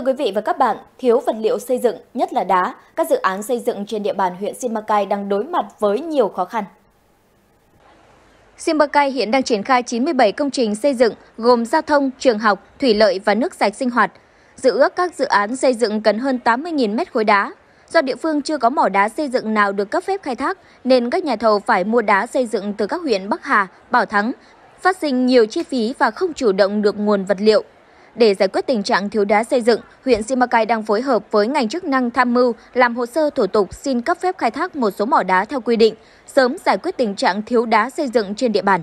Thưa quý vị và các bạn, thiếu vật liệu xây dựng, nhất là đá, các dự án xây dựng trên địa bàn huyện Simacai đang đối mặt với nhiều khó khăn. Simacai hiện đang triển khai 97 công trình xây dựng gồm giao thông, trường học, thủy lợi và nước sạch sinh hoạt. Dự ước các dự án xây dựng cần hơn 80.000 mét khối đá. Do địa phương chưa có mỏ đá xây dựng nào được cấp phép khai thác, nên các nhà thầu phải mua đá xây dựng từ các huyện Bắc Hà, Bảo Thắng, phát sinh nhiều chi phí và không chủ động được nguồn vật liệu. Để giải quyết tình trạng thiếu đá xây dựng, huyện Simacai đang phối hợp với ngành chức năng tham mưu làm hồ sơ thủ tục xin cấp phép khai thác một số mỏ đá theo quy định, sớm giải quyết tình trạng thiếu đá xây dựng trên địa bàn.